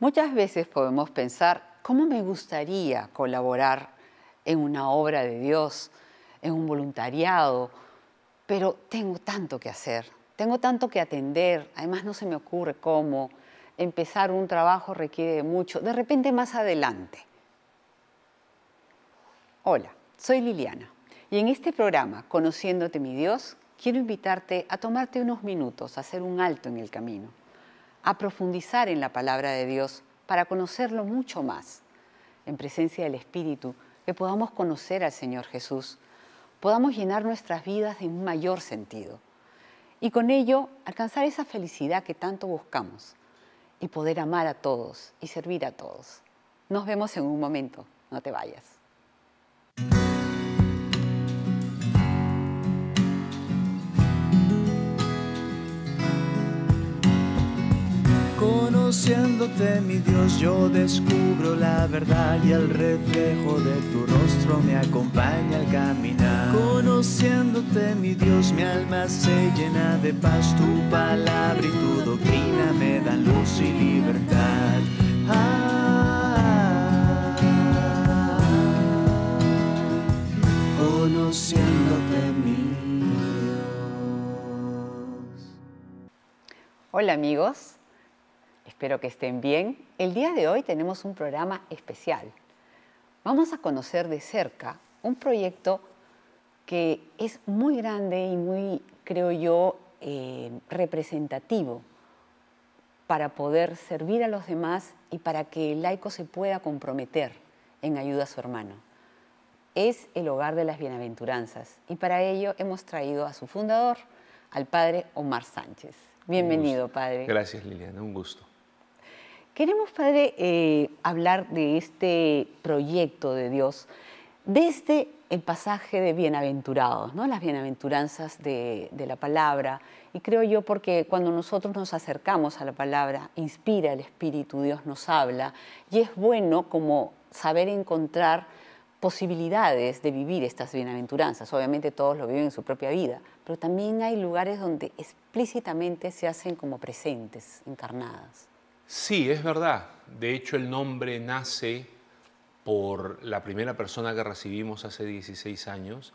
Muchas veces podemos pensar, ¿cómo me gustaría colaborar en una obra de Dios, en un voluntariado? Pero tengo tanto que hacer, tengo tanto que atender, además no se me ocurre cómo. Empezar un trabajo requiere mucho, de repente más adelante. Hola, soy Liliana y en este programa, Conociéndote mi Dios, quiero invitarte a tomarte unos minutos, a hacer un alto en el camino a profundizar en la palabra de Dios para conocerlo mucho más, en presencia del Espíritu, que podamos conocer al Señor Jesús, podamos llenar nuestras vidas de un mayor sentido y con ello alcanzar esa felicidad que tanto buscamos y poder amar a todos y servir a todos. Nos vemos en un momento, no te vayas. Conociéndote mi Dios yo descubro la verdad y el reflejo de tu rostro me acompaña al caminar. Conociéndote mi Dios mi alma se llena de paz, tu palabra y tu doctrina me dan luz y libertad. conociéndote mi Dios. Hola amigos. Espero que estén bien. El día de hoy tenemos un programa especial. Vamos a conocer de cerca un proyecto que es muy grande y muy, creo yo, eh, representativo para poder servir a los demás y para que el laico se pueda comprometer en ayuda a su hermano. Es el hogar de las bienaventuranzas y para ello hemos traído a su fundador, al padre Omar Sánchez. Bienvenido, padre. Gracias, Liliana, un gusto. Queremos, Padre, eh, hablar de este proyecto de Dios desde el pasaje de bienaventurados, ¿no? las bienaventuranzas de, de, la palabra. Y creo yo porque cuando nosotros nos acercamos a la palabra, inspira el Espíritu, Dios nos habla, y es bueno como saber encontrar posibilidades de vivir estas bienaventuranzas. Obviamente todos lo viven en su propia vida, pero también hay lugares donde explícitamente se hacen como presentes, encarnadas. Sí, es verdad. De hecho, el nombre nace por la primera persona que recibimos hace 16 años,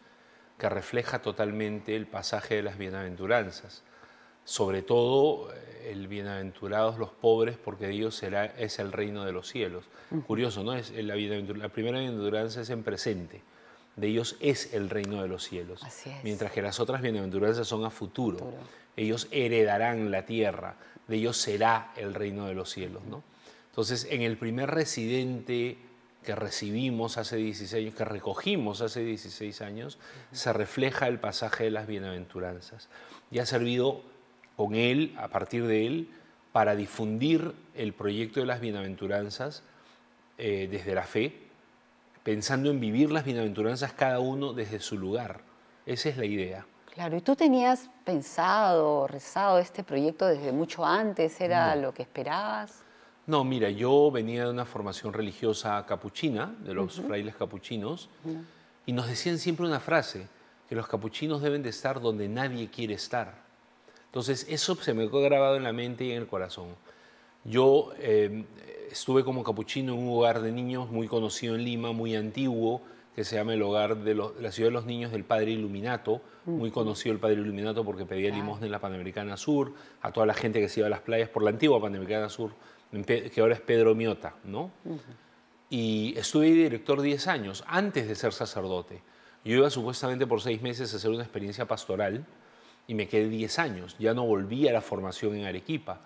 que refleja totalmente el pasaje de las bienaventuranzas. Sobre todo, eh, el bienaventurados los pobres, porque Dios será, es el reino de los cielos. Curioso, ¿no? Es la, la primera bienaventuranza es en presente de ellos es el reino de los cielos. Mientras que las otras bienaventuranzas son a futuro. Ellos heredarán la tierra, de ellos será el reino de los cielos. ¿no? Entonces, en el primer residente que recibimos hace 16 años, que recogimos hace 16 años, se refleja el pasaje de las bienaventuranzas. Y ha servido con él, a partir de él, para difundir el proyecto de las bienaventuranzas eh, desde la fe, pensando en vivir las bienaventuranzas cada uno desde su lugar. Esa es la idea. Claro, y tú tenías pensado, rezado este proyecto desde mucho antes, ¿era lo que esperabas? No, mira, yo venía de una formación religiosa capuchina, de los frailes capuchinos, y nos decían siempre una frase, que los capuchinos deben de estar donde nadie quiere estar. Entonces, eso se me quedó grabado en la mente y en el corazón. Yo em, estuve como capuchino en un hogar de niños muy conocido en Lima, muy antiguo, que se llama el hogar de la ciudad de los niños del Padre Iluminato, mm. muy conocido el Padre Iluminato porque pedía limosna en la Panamericana Sur, a toda la gente que se iba a las playas por la antigua Panamericana Sur, que ahora es Pedro Miota, ¿no? Y estuve director 10 años, antes de ser sacerdote. Yo iba supuestamente por seis meses a hacer una experiencia pastoral, y me quedé 10 años. Ya no volví a la formación en Arequipa,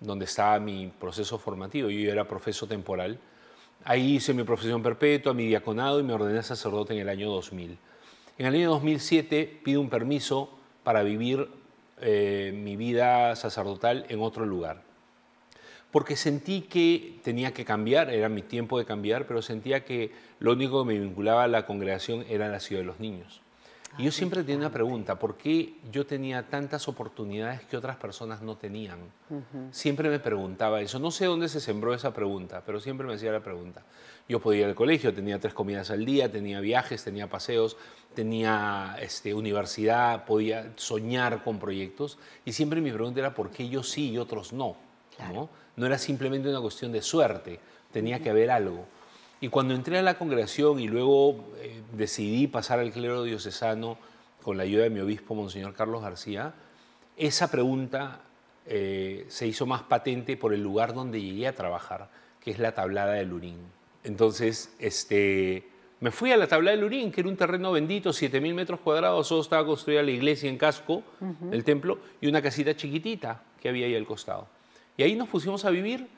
donde estaba mi proceso formativo. Yo era profeso temporal. Ahí hice mi profesión perpetua, mi diaconado y me ordené sacerdote en el año 2000. En el año 2007 pido un permiso para vivir eh, mi vida sacerdotal en otro lugar. Porque sentí que tenía que cambiar, era mi tiempo de cambiar, pero sentía que lo único que me vinculaba a la congregación era la ciudad de los niños. Y yo ah, siempre tenía una pregunta, ¿por qué yo tenía tantas oportunidades que otras personas no tenían? Siempre me preguntaba eso, no sé dónde se sembró esa pregunta, pero siempre me hacía la pregunta. Yo podía ir al colegio, tenía tres comidas al día, tenía viajes, tenía paseos, tenía este, universidad, podía soñar con proyectos, y siempre mi pregunta era, ¿por qué yo sí y otros no? ¿no? era simplemente una cuestión de suerte, tenía que haber algo. Y cuando entré a la congregación y luego eh, decidí pasar al clero diocesano con la ayuda de mi obispo, Monseñor Carlos García, esa pregunta eh, se hizo más patente por el lugar donde llegué a trabajar, que es la tablada de Lurín. Entonces, este, me fui a la tablada de Lurín, que era un terreno bendito, 7.000 metros cuadrados, solo estaba construida la iglesia en casco, el templo, y una casita chiquitita que había ahí al costado. Y ahí nos pusimos a vivir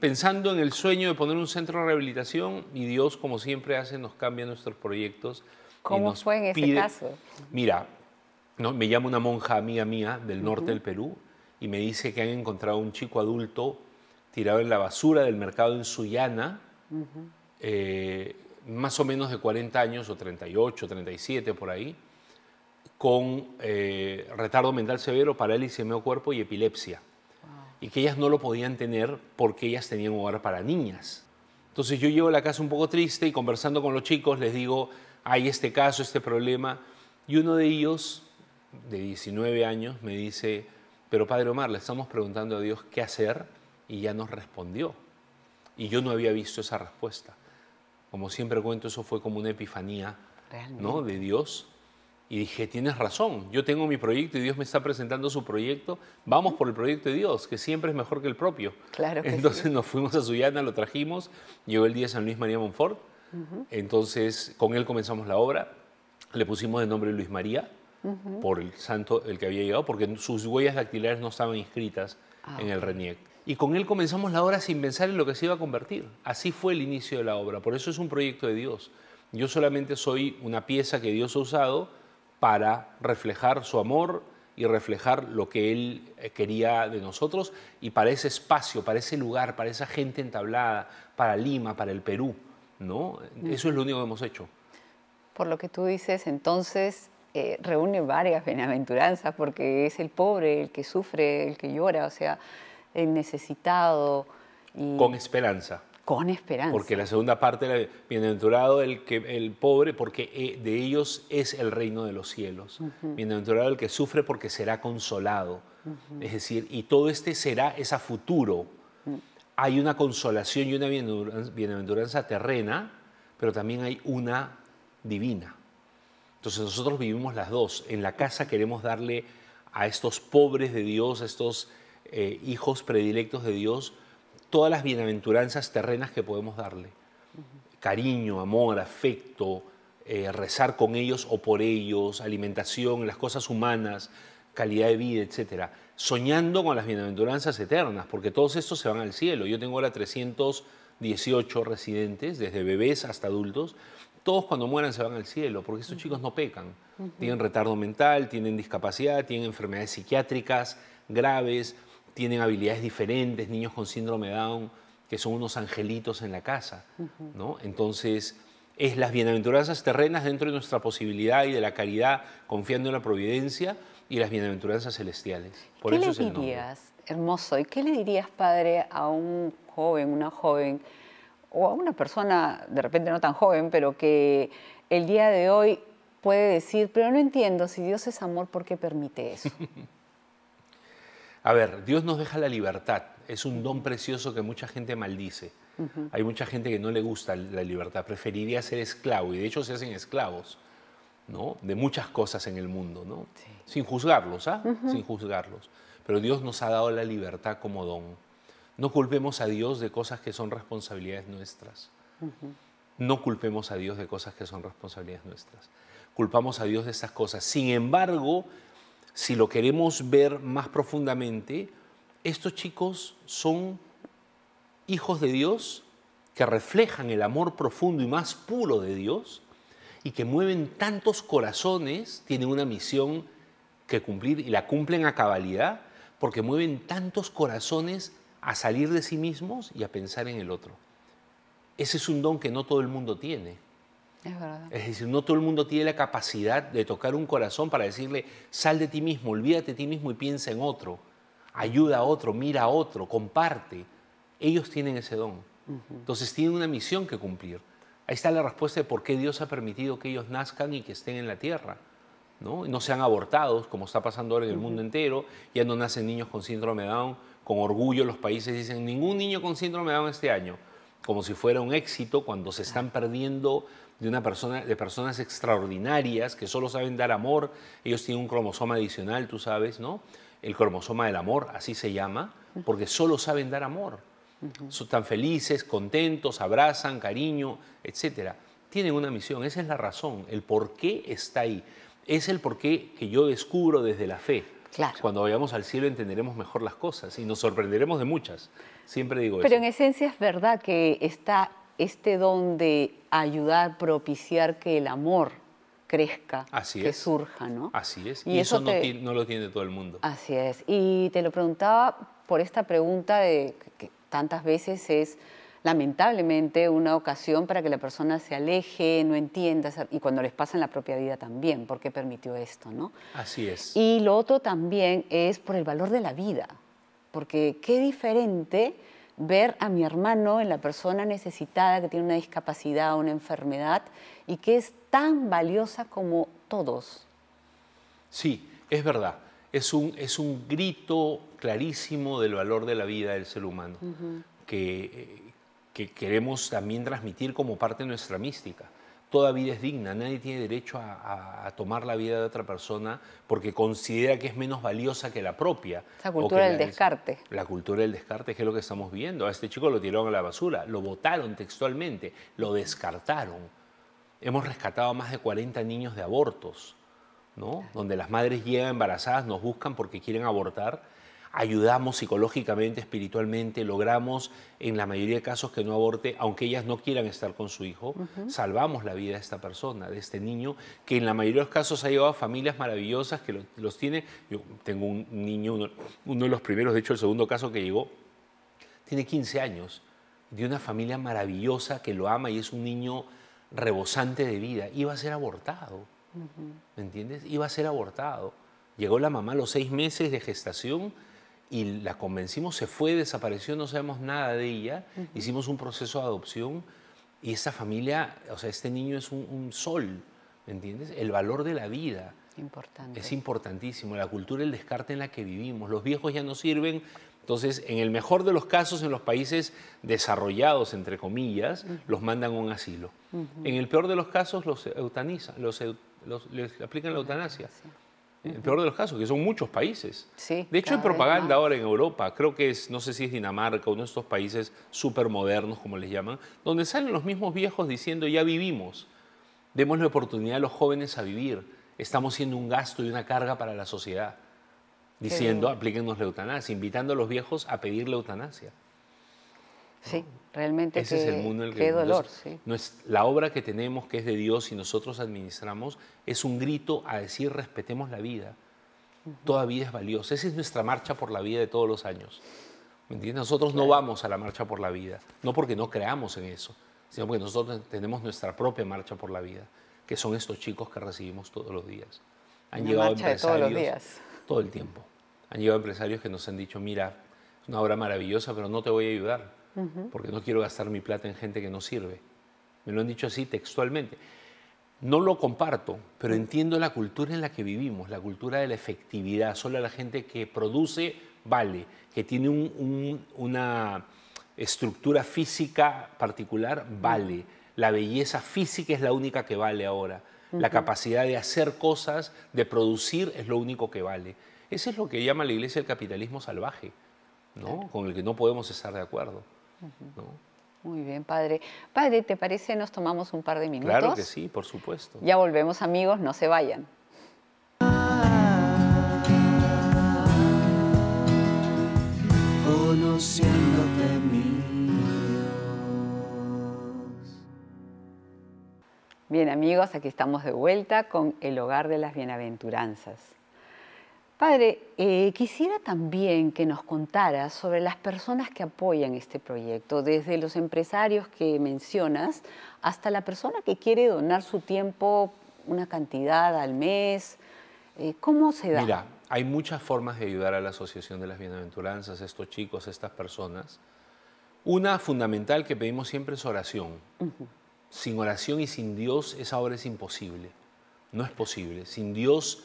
pensando en el sueño de poner un centro de rehabilitación y Dios, como siempre hace, nos cambia nuestros proyectos. ¿Cómo fue en ese caso? Mira, me llama una monja amiga mía del norte del Perú y me dice que han encontrado un chico adulto tirado en la basura del mercado en Sullana, eh, más o menos de 40 años o 38, 37 por ahí, con eh, retardo mental severo, parálisis de medio cuerpo y epilepsia y que ellas no lo podían tener porque ellas tenían hogar para niñas. Entonces yo llego a la casa un poco triste y conversando con los chicos les digo, hay este caso, este problema, y uno de ellos, de 19 años, me dice, pero Padre Omar, le estamos preguntando a Dios qué hacer y ya nos respondió. Y yo no había visto esa respuesta. Como siempre cuento, eso fue como una epifanía ¿no? de Dios y dije, tienes razón, yo tengo mi proyecto y Dios me está presentando su proyecto, vamos por el proyecto de Dios, que siempre es mejor que el propio. Claro. Que Entonces nos fuimos a Sullana, lo trajimos, llegó el día de San Luis María Monfort, entonces con él comenzamos la obra, le pusimos el nombre Luis María, por el santo el que había llegado, porque sus huellas dactilares no estaban inscritas ah, en el RENIEC. Y con él comenzamos la obra sin pensar en lo que se iba a convertir. Así fue el inicio de la obra, por eso es un proyecto de Dios. Yo solamente soy una pieza que Dios ha usado para reflejar su amor y reflejar lo que Él eh, quería de nosotros y para ese espacio, para ese lugar, para esa gente entablada, para Lima, para el Perú. ¿no? Mm. Eso es lo único que hemos hecho. Por lo que tú dices, entonces eh, reúne varias bienaventuranzas porque es el pobre, el que sufre, el que llora, o sea, el necesitado. Y... Con esperanza. Con esperanza. Porque la segunda parte, bienaventurado el, que, el pobre, porque eh, de ellos es el reino de los cielos. Bienaventurado el que sufre, porque será consolado. Es decir, y todo este será, es a futuro. Mm. Hay una consolación y una bienaventuranza terrena, pero también hay una divina. Entonces nosotros vivimos las dos. En la casa queremos darle a estos pobres de Dios, a estos eh, hijos predilectos de Dios, todas las bienaventuranzas terrenas que podemos darle. Cariño, amor, afecto, eh, rezar con ellos o por ellos, alimentación, las cosas humanas, calidad de vida, etc. Soñando con las bienaventuranzas eternas, porque todos estos se van al cielo. Yo tengo ahora 318 residentes, desde bebés hasta adultos. Todos cuando mueran se van al cielo, porque estos chicos no pecan. Tienen retardo mental, tienen discapacidad, tienen enfermedades psiquiátricas graves, tienen habilidades diferentes, niños con síndrome Down, que son unos angelitos en la casa, ¿no? Entonces, es las bienaventuranzas terrenas dentro de nuestra posibilidad y de la caridad, confiando en la providencia, y las bienaventuranzas celestiales. Por ¿Qué le dirías, hermoso, y qué le dirías, padre, a un joven, una joven, o a una persona, de repente no tan joven, pero que el día de hoy puede decir, pero no entiendo, si Dios es amor, ¿por qué permite eso? A ver, Dios nos deja la libertad. Es un don precioso que mucha gente maldice. Hay mucha gente que no le gusta la libertad, preferiría ser esclavo y de hecho se hacen esclavos, ¿no? De muchas cosas en el mundo, Sin juzgarlos, ¿ah? Sin juzgarlos. Pero Dios nos ha dado la libertad como don. No culpemos a Dios de cosas que son responsabilidades nuestras. No culpemos a Dios de cosas que son responsabilidades nuestras. Culpamos a Dios de esas cosas. Sin embargo, si lo queremos ver más profundamente, estos chicos son hijos de Dios que reflejan el amor profundo y más puro de Dios y que mueven tantos corazones, tienen una misión que cumplir y la cumplen a cabalidad, porque mueven tantos corazones a salir de sí mismos y a pensar en el otro. Ese es un don que no todo el mundo tiene. Es verdad. decir, no todo el mundo tiene la capacidad de tocar un corazón para decirle, sal de ti mismo, olvídate de ti mismo y piensa en otro, ayuda a otro, mira a otro, comparte. Ellos tienen ese don. Entonces tienen una misión que cumplir. Ahí está la respuesta de por qué Dios ha permitido que ellos nazcan y que estén en la tierra. ¿no? no sean abortados, como está pasando ahora en el mundo entero, ya no nacen niños con síndrome de Down. Con orgullo los países dicen, ningún niño con síndrome de Down este año, como si fuera un éxito cuando se están perdiendo de, una persona, de personas extraordinarias que solo saben dar amor. Ellos tienen un cromosoma adicional, tú sabes, ¿no? El cromosoma del amor, así se llama, porque solo saben dar amor. Son tan felices, contentos, abrazan, cariño, etc. Tienen una misión, esa es la razón, el por qué está ahí. Es el por qué que yo descubro desde la fe. Claro. Cuando vayamos al cielo entenderemos mejor las cosas y nos sorprenderemos de muchas. Siempre digo eso. Pero en esencia es verdad que está este don de ayudar, propiciar que el amor crezca, que surja, ¿no? Así es, y, eso, no, no, lo tiene todo el mundo. Así es, y te lo preguntaba por esta pregunta de que tantas veces es lamentablemente una ocasión para que la persona se aleje, no entienda, y cuando les pasa en la propia vida también, por qué permitió esto, ¿no? Así es. Y lo otro también es por el valor de la vida, porque qué diferente ver a mi hermano en la persona necesitada que tiene una discapacidad, o una enfermedad y que es tan valiosa como todos. Sí, es verdad. Es un, grito clarísimo del valor de la vida del ser humano, que, eh, que queremos también transmitir como parte de nuestra mística toda vida es digna, nadie tiene derecho a, tomar la vida de otra persona porque considera que es menos valiosa que la propia. Esa cultura del descarte. La cultura del descarte que es lo que estamos viendo. A este chico lo tiraron a la basura, lo votaron textualmente, lo descartaron. Hemos rescatado a más de 40 niños de abortos, ¿no? Donde las madres llegan embarazadas, nos buscan porque quieren abortar ayudamos psicológicamente, espiritualmente, logramos en la mayoría de casos que no aborte, aunque ellas no quieran estar con su hijo, salvamos la vida de esta persona, de este niño, que en la mayoría de los casos ha llevado a familias maravillosas que los, tiene. Yo tengo un niño, uno, de los primeros, de hecho el segundo caso que llegó, tiene 15 años, de una familia maravillosa que lo ama y es un niño rebosante de vida, iba a ser abortado. ¿Me entiendes? Iba a ser abortado. Llegó la mamá a los seis meses de gestación y la convencimos, se fue, desapareció, no sabemos nada de ella, hicimos un proceso de adopción y esta familia, o sea, este niño es un, sol, ¿me entiendes? El valor de la vida. Importante. Es importantísimo, la cultura, el descarte en la que vivimos. Los viejos ya no sirven, entonces, en el mejor de los casos, en los países desarrollados, entre comillas, los mandan a un asilo. En el peor de los casos, los eutanizan, los, les aplican la eutanasia el peor de los casos, que son muchos países. Sí, de hecho, hay propaganda ahora en Europa, creo que es, no sé si es Dinamarca, uno de estos países supermodernos, como les llaman, donde salen los mismos viejos diciendo, ya vivimos, demos la oportunidad a los jóvenes a vivir, estamos siendo un gasto y una carga para la sociedad, diciendo, aplíquenos la eutanasia, invitando a los viejos a pedir la eutanasia. Sí, realmente. Ese es el mundo que qué dolor, es, La obra que tenemos, que es de Dios y nosotros administramos, es un grito a decir respetemos la vida. Todavía es valiosa. Esa es nuestra marcha por la vida de todos los años. ¿Me entiendes? Nosotros no vamos a la marcha por la vida, no porque no creamos en eso, sino porque nosotros tenemos nuestra propia marcha por la vida, que son estos chicos que recibimos todos los días. Han una llegado todos los días. todo el tiempo. Han llegado empresarios que nos han dicho, mira, es una obra maravillosa, pero no te voy a ayudar porque no quiero gastar mi plata en gente que no sirve. Me lo han dicho así textualmente. No lo comparto, pero entiendo la cultura en la que vivimos, la cultura de la efectividad. Solo la gente que produce vale, que tiene una estructura física particular vale. La belleza física es la única que vale ahora. La capacidad de hacer cosas, de producir, es lo único que vale. Eso es lo que llama la iglesia el capitalismo salvaje, ¿no? con el que no podemos estar de acuerdo. Muy bien, padre. Padre, ¿te parece nos tomamos un par de minutos? Claro que sí, por supuesto. Ya volvemos, amigos, no se vayan. Bien amigos, aquí estamos de vuelta con el hogar de las bienaventuranzas. Padre, eh, quisiera también que nos contara sobre las personas que apoyan este proyecto, desde los empresarios que mencionas hasta la persona que quiere donar su tiempo, una cantidad al mes. Eh, ¿Cómo se da? Mira, hay muchas formas de ayudar a la Asociación de las Bienaventuranzas, estos chicos, estas personas. Una fundamental que pedimos siempre es oración. Sin oración y sin Dios esa obra es imposible. No es posible. Sin Dios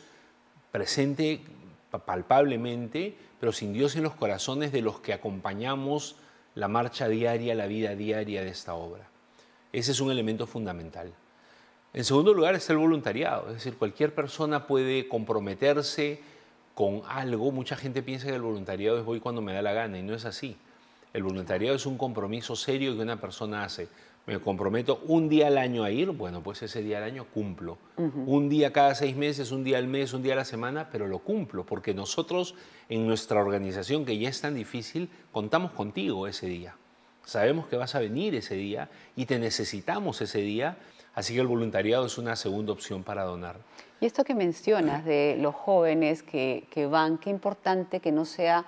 presente palpablemente, pero sin Dios en los corazones de los que acompañamos la marcha diaria, la vida diaria de esta obra. Ese es un elemento fundamental. En segundo lugar está el voluntariado, es decir, cualquier persona puede comprometerse con algo. Mucha gente piensa que el voluntariado es voy cuando me da la gana y no es así. El voluntariado es un compromiso serio que una persona hace me comprometo un día al año a ir, bueno, pues ese día al año cumplo. Un día cada seis meses, un día al mes, un día a la semana, pero lo cumplo, porque nosotros en nuestra organización, que ya es tan difícil, contamos contigo ese día. Sabemos que vas a venir ese día y te necesitamos ese día, así que el voluntariado es una segunda opción para donar. Y esto que mencionas de los jóvenes que van, qué importante que no sea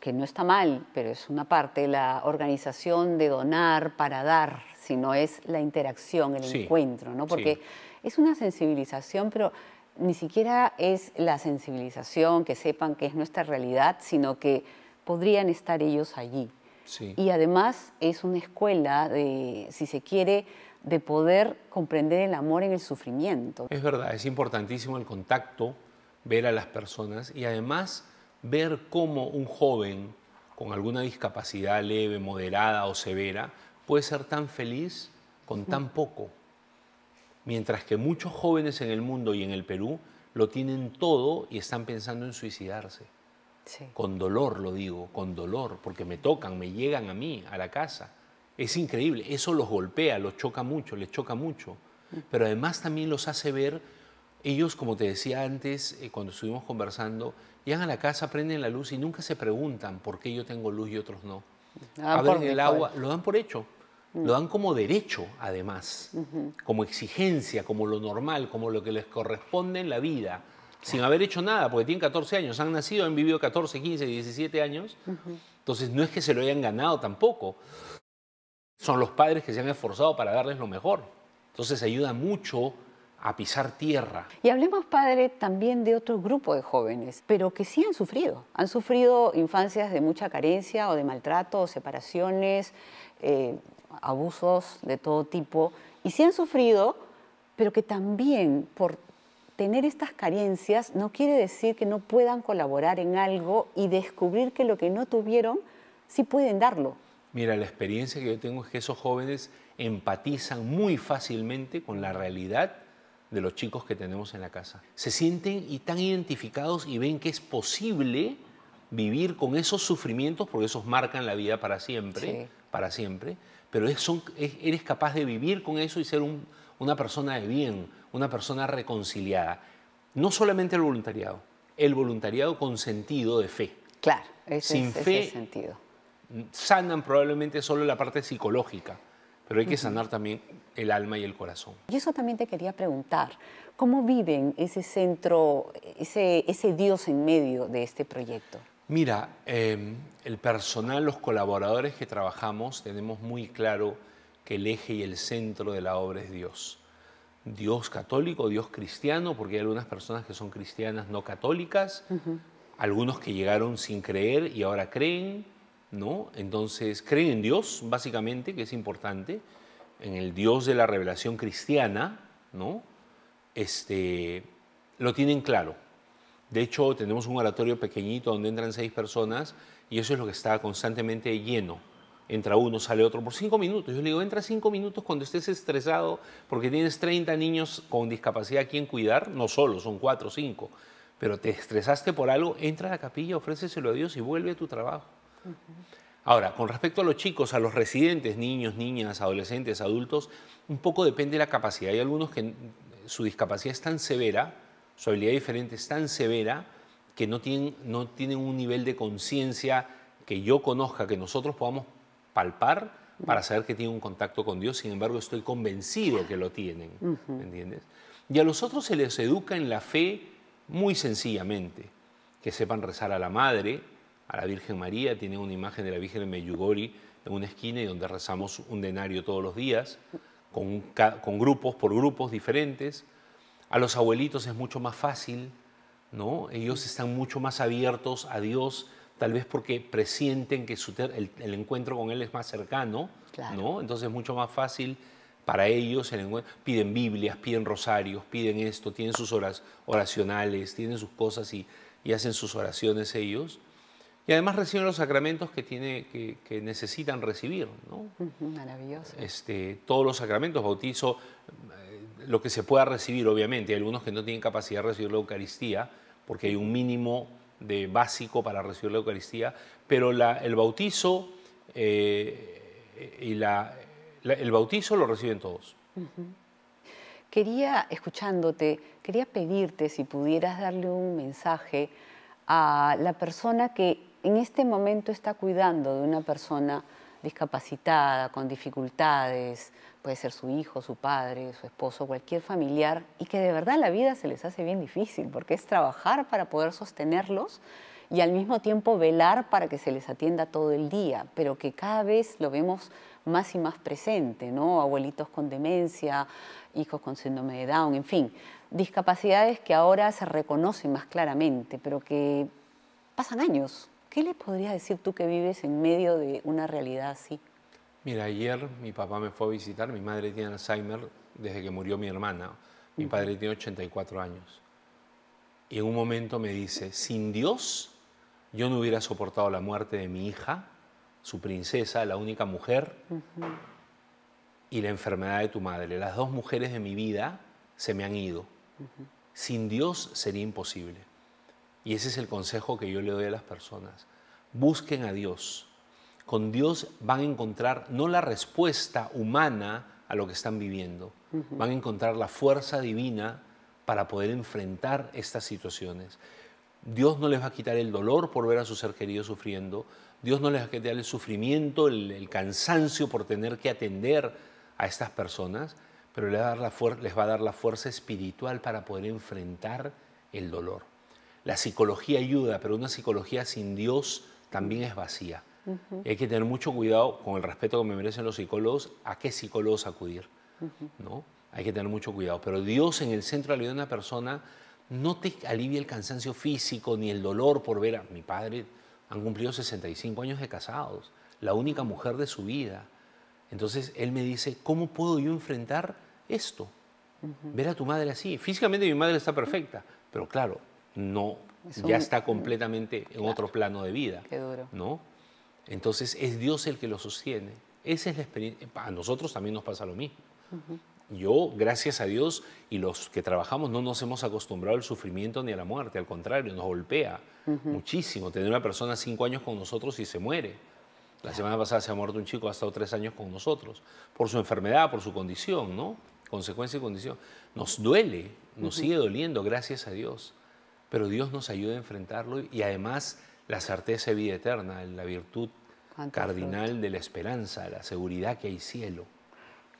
que no está mal, pero es una parte, la organización de donar para dar, sino es la interacción, el encuentro, ¿no? Porque es una sensibilización, pero ni siquiera es la sensibilización que sepan que es nuestra realidad, sino que podrían estar ellos allí. Y además es una escuela de, si se quiere, de poder comprender el amor en el sufrimiento. Es verdad, es importantísimo el contacto, ver a las personas y además ver cómo un joven con alguna discapacidad leve, moderada o severa puede ser tan feliz con tan poco, mientras que muchos jóvenes en el mundo y en el Perú lo tienen todo y están pensando en suicidarse. Con dolor lo digo, con dolor, porque me tocan, me llegan a mí, a la casa. Es increíble, eso los golpea, los choca mucho, les choca mucho, mm. pero además también los hace ver ellos, como te decía antes, eh, cuando estuvimos conversando, llegan a la casa, prenden la luz y nunca se preguntan por qué yo tengo luz y otros no. Ah, a ver el agua, lo dan por hecho. Lo dan como derecho, además, como exigencia, como lo normal, como lo que les corresponde en la vida, sin haber hecho nada, porque tienen 14 años, han nacido, han vivido 14, 15, 17 años, entonces no es que se lo hayan ganado tampoco, son los padres que se han esforzado para darles lo mejor. Entonces ayuda mucho a pisar tierra. Y hablemos, padre, también de otro grupo de jóvenes, pero que sí han sufrido. Han sufrido infancias de mucha carencia o de maltrato o separaciones, eh, abusos de todo tipo. Y sí han sufrido, pero que también por tener estas carencias no quiere decir que no puedan colaborar en algo y descubrir que lo que no tuvieron sí pueden darlo. Mira, la experiencia que yo tengo es que esos jóvenes empatizan muy fácilmente con la realidad de los chicos que tenemos en la casa. Se sienten y están identificados y ven que es posible vivir con esos sufrimientos, porque esos marcan la vida para siempre, para siempre, pero eres capaz de vivir con eso y ser una persona de bien, una persona reconciliada. No solamente el voluntariado, el voluntariado con sentido de fe. Claro, ese Sin fe, sentido. Sanan probablemente solo la parte psicológica, pero hay que sanar también el alma y el corazón. Y eso también te quería preguntar, ¿cómo viven ese centro, ese, Dios en medio de este proyecto? Mira, em, el personal, los colaboradores que trabajamos, tenemos muy claro que el eje y el centro de la obra es Dios. Dios católico, Dios cristiano, porque hay algunas personas que son cristianas no católicas, algunos que llegaron sin creer y ahora creen, entonces creen en Dios, básicamente, que es importante, en el Dios de la revelación cristiana, ¿no? Este, lo tienen claro. De hecho, tenemos un oratorio pequeñito donde entran seis personas y eso es lo que está constantemente lleno. Entra uno, sale otro por cinco minutos. Yo le digo, entra cinco minutos cuando estés estresado porque tienes 30 niños con discapacidad a quien cuidar, no solo, son cuatro o cinco. Pero te estresaste por algo, entra a la capilla, ofréceselo a Dios y vuelve a tu trabajo. Ahora, con respecto a los chicos, a los residentes, niños, niñas, adolescentes, adultos, un poco depende de la capacidad. Hay algunos que su discapacidad es tan severa, su habilidad diferente es tan severa, que no tienen, un nivel de conciencia que yo conozca, que nosotros podamos palpar para saber que tienen un contacto con Dios. Sin embargo, estoy convencido que lo tienen, entiendes? Y a los otros se les educa en la fe muy sencillamente, que sepan rezar a la madre, a la Virgen María, tiene una imagen de la Virgen de Meyugori en una esquina y donde rezamos un denario todos los días, con, grupos por grupos diferentes. A los abuelitos es mucho más fácil, ¿no? Ellos están mucho más abiertos a Dios, tal vez porque presienten que el, encuentro con Él es más cercano, ¿no? Entonces es mucho más fácil para ellos, piden Biblias, piden rosarios, piden esto, tienen sus horas oracionales, tienen sus cosas y, y hacen sus oraciones ellos. Y además reciben los sacramentos que, tiene, que, necesitan recibir. Maravilloso. Este, todos los sacramentos, bautizo, eh, lo que se pueda recibir, obviamente. Hay algunos que no tienen capacidad de recibir la Eucaristía, porque hay un mínimo de básico para recibir la Eucaristía, pero la, el bautizo eh, y la, el bautizo lo reciben todos. Quería, escuchándote, quería pedirte si pudieras darle un mensaje a la persona que en este momento está cuidando de una persona discapacitada, con dificultades, puede ser su hijo, su padre, su esposo, cualquier familiar, y que de verdad la vida se les hace bien difícil, porque es trabajar para poder sostenerlos y al mismo tiempo velar para que se les atienda todo el día, pero que cada vez lo vemos más y más presente, ¿no? Abuelitos con demencia, hijos con síndrome de Down, en fin, discapacidades que ahora se reconocen más claramente, pero que pasan años ¿Qué le podrías decir tú que vives en medio de una realidad así? Mira, ayer mi papá me fue a visitar, mi madre tiene Alzheimer desde que murió mi hermana, mi padre tiene 84 años. Y en un momento me dice, sin Dios yo no hubiera soportado la muerte de mi hija, su princesa, la única mujer, y la enfermedad de tu madre. Las dos mujeres de mi vida se me han ido. Sin Dios sería imposible. Y ese es el consejo que yo le doy a las personas. Busquen a Dios. Con Dios van a encontrar no la respuesta humana a lo que están viviendo, van a encontrar la fuerza divina para poder enfrentar estas situaciones. Dios no les va a quitar el dolor por ver a su ser querido sufriendo, Dios no les va a quitar el sufrimiento, el, cansancio por tener que atender a estas personas, pero les va, a dar la les va a dar la fuerza espiritual para poder enfrentar el dolor. La psicología ayuda, pero una psicología sin Dios también es vacía. hay que tener mucho cuidado, con el respeto que me merecen los psicólogos, a qué psicólogos acudir. ¿no? Hay que tener mucho cuidado. Pero Dios en el centro de la vida de una persona no te alivia el cansancio físico ni el dolor por ver a mi padre. Han cumplido 65 años de casados, la única mujer de su vida. Entonces él me dice, ¿cómo puedo yo enfrentar esto? Ver a tu madre así. Físicamente mi madre está perfecta, pero claro, no, ya está completamente en otro plano de vida. Qué duro. ¿no? Entonces es Dios el que lo sostiene. Esa es la experiencia. A nosotros también nos pasa lo mismo. Yo, gracias a Dios y los que trabajamos, no nos hemos acostumbrado al sufrimiento ni a la muerte. Al contrario, nos golpea muchísimo. Tener una persona cinco años con nosotros y se muere. La semana pasada se ha muerto un chico, ha estado tres años con nosotros, por su enfermedad, por su condición, ¿no? Consecuencia y condición. Nos duele, nos sigue doliendo, gracias a Dios pero Dios nos ayuda a enfrentarlo y además la certeza de vida eterna, la virtud cardinal de la esperanza, la seguridad que hay cielo.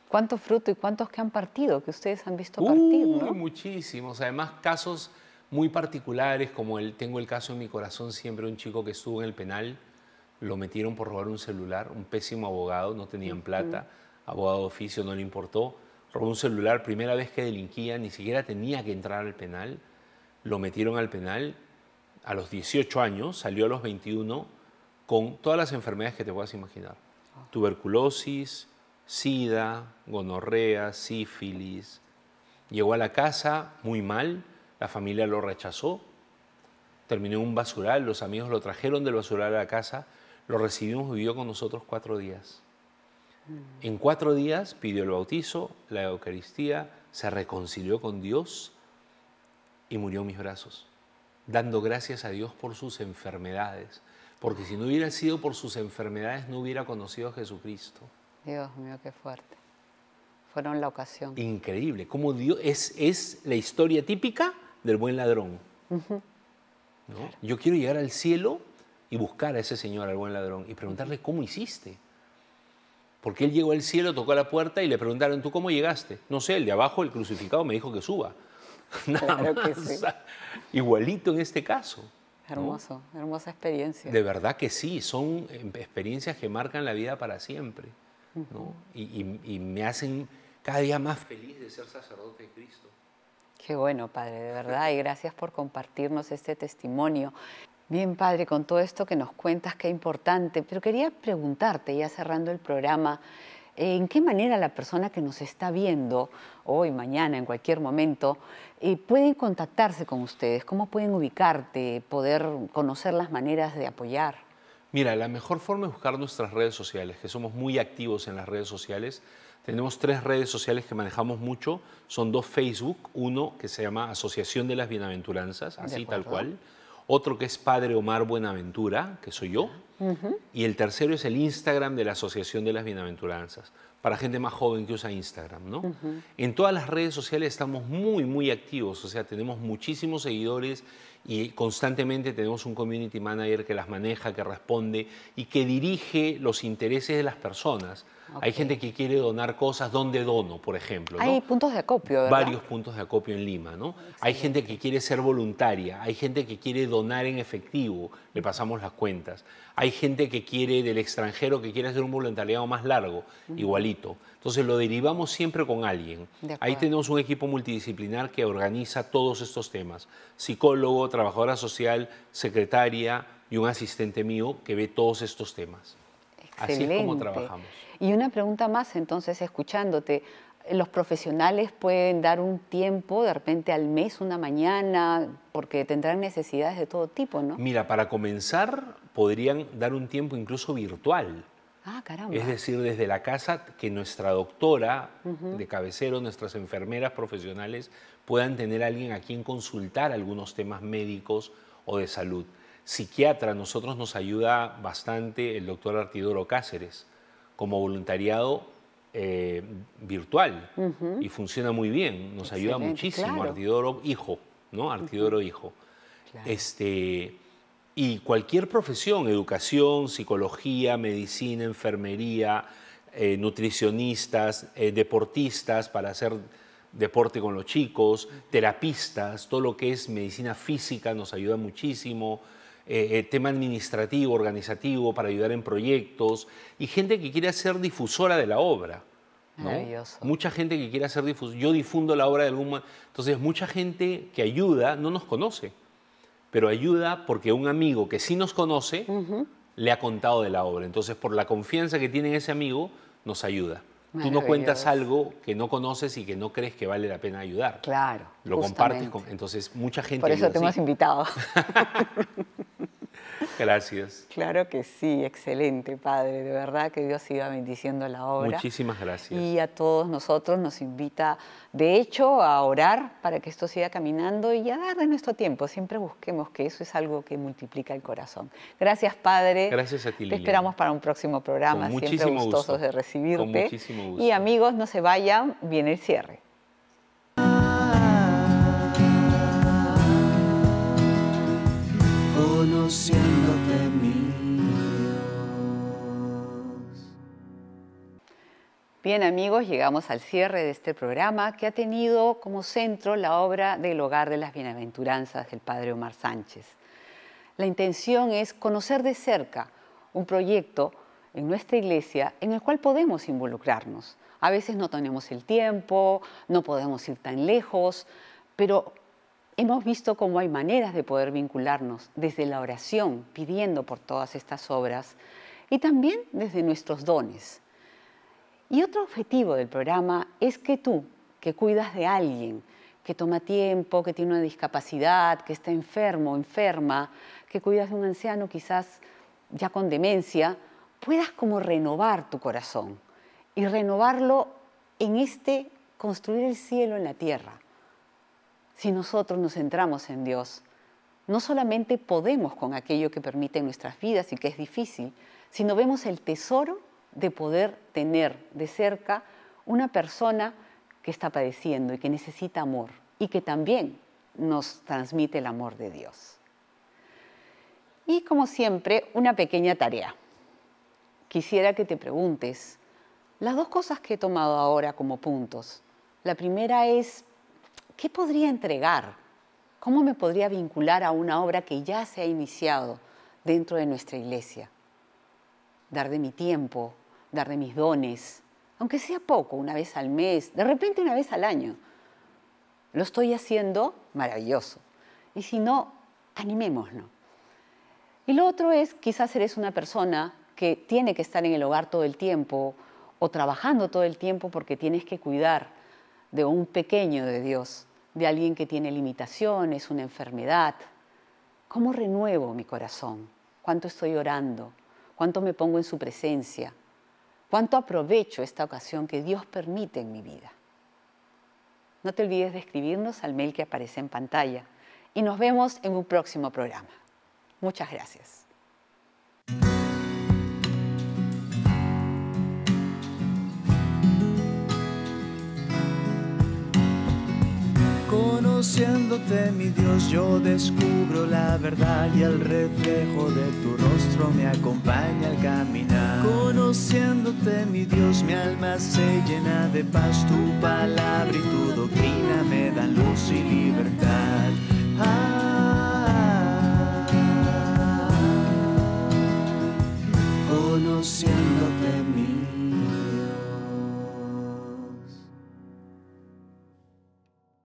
¿Cuántos frutos y cuántos que han partido, que ustedes han visto partir? Muchísimos, además casos muy particulares, como el, tengo el caso en mi corazón siempre, un chico que estuvo en el penal, lo metieron por robar un celular, un pésimo abogado, no tenían plata, abogado de oficio, no le importó, robó un celular, primera vez que delinquía, ni siquiera tenía que entrar al penal, lo metieron al penal a los 18 años, salió a los 21 con todas las enfermedades que te puedas imaginar. Ah. Tuberculosis, sida, gonorrea, sífilis. Llegó a la casa muy mal, la familia lo rechazó, terminó en un basural, los amigos lo trajeron del basural a la casa, lo recibimos, y vivió con nosotros cuatro días. Mm. En cuatro días pidió el bautizo, la Eucaristía, se reconcilió con Dios y murió en mis brazos, dando gracias a Dios por sus enfermedades, porque si no hubiera sido por sus enfermedades no hubiera conocido a Jesucristo. Dios mío, qué fuerte. Fueron la ocasión. Increíble, como Dios es, es la historia típica del buen ladrón. Yo quiero llegar al cielo y buscar a ese señor, al buen ladrón, y preguntarle, ¿cómo hiciste? Porque él llegó al cielo, tocó la puerta y le preguntaron, ¿tú cómo llegaste? No sé, el de abajo, el crucificado, me dijo que suba. claro Que sí. Igualito en este caso. Hermoso, hermosa experiencia. De verdad que sí, son em, experiencias que marcan la vida para siempre. y, y, me hacen cada día más feliz de ser sacerdote de Cristo. Qué bueno, Padre, de verdad, y gracias por compartirnos este testimonio. Bien, Padre, con todo esto que nos cuentas, qué importante, pero quería preguntarte, ya cerrando el programa, en qué manera la persona que nos está viendo hoy, mañana, en cualquier momento, eh, puede contactarse con ustedes, cómo pueden ubicarte, poder conocer las maneras de apoyar. Mira, la mejor forma es buscar nuestras redes sociales, que somos muy activos en las redes sociales. Tenemos tres redes sociales que manejamos mucho, son dos Facebook, uno que se llama Asociación de las Bienaventuranzas, así tal cual otro que es Padre Omar Buenaventura, que soy yo, y el tercero es el Instagram de la Asociación de las Bienaventuranzas, para gente más joven que usa Instagram, En todas las redes sociales estamos muy, muy activos, o sea, tenemos muchísimos seguidores y constantemente tenemos un community manager que las maneja, que responde y que dirige los intereses de las personas. Hay gente que quiere donar cosas, ¿dónde dono, por ejemplo? Hay puntos de acopio, Varios puntos de acopio en Lima, ¿no? Hay gente que quiere ser voluntaria, hay gente que quiere donar en efectivo, le pasamos las cuentas. Hay gente que quiere del extranjero, que quiere hacer un voluntariado más largo, igualito. Entonces lo derivamos siempre con alguien. Ahí tenemos un equipo multidisciplinar que organiza todos estos temas. Psicólogo, trabajadora social, secretaria y un asistente mío que ve todos estos temas. Así es como trabajamos. Y una pregunta más, entonces, escuchándote, los profesionales pueden dar un tiempo, de repente al mes, una mañana, porque tendrán necesidades de todo tipo, ¿no? Mira, para comenzar podrían dar un tiempo incluso virtual. Ah, caramba. Es decir, desde la casa que nuestra doctora de cabecero, nuestras enfermeras profesionales puedan tener a alguien a quien consultar algunos temas médicos o de salud. Psiquiatra, nosotros nos ayuda bastante el doctor Artidoro Cáceres como voluntariado eh, virtual y funciona muy bien, nos ayuda muchísimo, Artidoro Hijo, ¿no? Artidoro Hijo. Este, y cualquier profesión, educación, psicología, medicina, enfermería, eh, nutricionistas, eh, deportistas para hacer deporte con los chicos, terapistas, todo lo que es medicina física nos ayuda muchísimo, eh, eh, tema administrativo, organizativo, para ayudar en proyectos, y gente que quiere ser difusora de la obra. Mucha gente que quiere ser difusora. Yo difundo la obra de algún... Entonces, mucha gente que ayuda no nos conoce, pero ayuda porque un amigo que sí nos conoce le ha contado de la obra. Entonces, por la confianza que tiene ese amigo, nos ayuda. Tú no cuentas algo que no conoces y que no crees que vale la pena ayudar. Claro. Lo compartes Entonces, mucha gente. Por eso te hemos invitado. Gracias. Claro que sí, excelente, Padre. De verdad que Dios siga bendiciendo la obra. Muchísimas gracias. Y a todos nosotros nos invita, de hecho, a orar para que esto siga caminando y a darle de nuestro tiempo. Siempre busquemos que eso es algo que multiplica el corazón. Gracias, Padre. Gracias a ti, Te esperamos para un próximo programa. Siempre gustosos de recibirte. Con muchísimo gusto. Y amigos, no se vayan, viene el cierre. Bien amigos, llegamos al cierre de este programa que ha tenido como centro la obra del Hogar de las Bienaventuranzas del Padre Omar Sánchez. La intención es conocer de cerca un proyecto en nuestra iglesia en el cual podemos involucrarnos. A veces no tenemos el tiempo, no podemos ir tan lejos, pero hemos visto cómo hay maneras de poder vincularnos desde la oración, pidiendo por todas estas obras, y también desde nuestros dones y otro objetivo del programa es que tú, que cuidas de alguien, que toma tiempo, que tiene una discapacidad, que está enfermo, o enferma, que cuidas de un anciano quizás ya con demencia, puedas como renovar tu corazón y renovarlo en este construir el cielo en la tierra. Si nosotros nos centramos en Dios, no solamente podemos con aquello que permite nuestras vidas y que es difícil, sino vemos el tesoro de poder tener de cerca una persona que está padeciendo y que necesita amor y que también nos transmite el amor de Dios. Y como siempre, una pequeña tarea. Quisiera que te preguntes las dos cosas que he tomado ahora como puntos. La primera es, ¿qué podría entregar? ¿Cómo me podría vincular a una obra que ya se ha iniciado dentro de nuestra iglesia? Dar de mi tiempo, de mis dones, aunque sea poco, una vez al mes, de repente una vez al año. Lo estoy haciendo maravilloso. Y si no, animémoslo. Y lo otro es, quizás eres una persona que tiene que estar en el hogar todo el tiempo o trabajando todo el tiempo porque tienes que cuidar de un pequeño de Dios, de alguien que tiene limitaciones, una enfermedad. ¿Cómo renuevo mi corazón? ¿Cuánto estoy orando? ¿Cuánto me pongo en su presencia? ¿Cuánto aprovecho esta ocasión que Dios permite en mi vida? No te olvides de escribirnos al mail que aparece en pantalla y nos vemos en un próximo programa. Muchas gracias. Conociéndote, mi Dios, yo descubro la verdad y el reflejo de tu rostro me acompaña al caminar. Conociéndote, mi Dios, mi alma se llena de paz, tu palabra y tu doctrina me dan luz y libertad. Ah, conociéndote,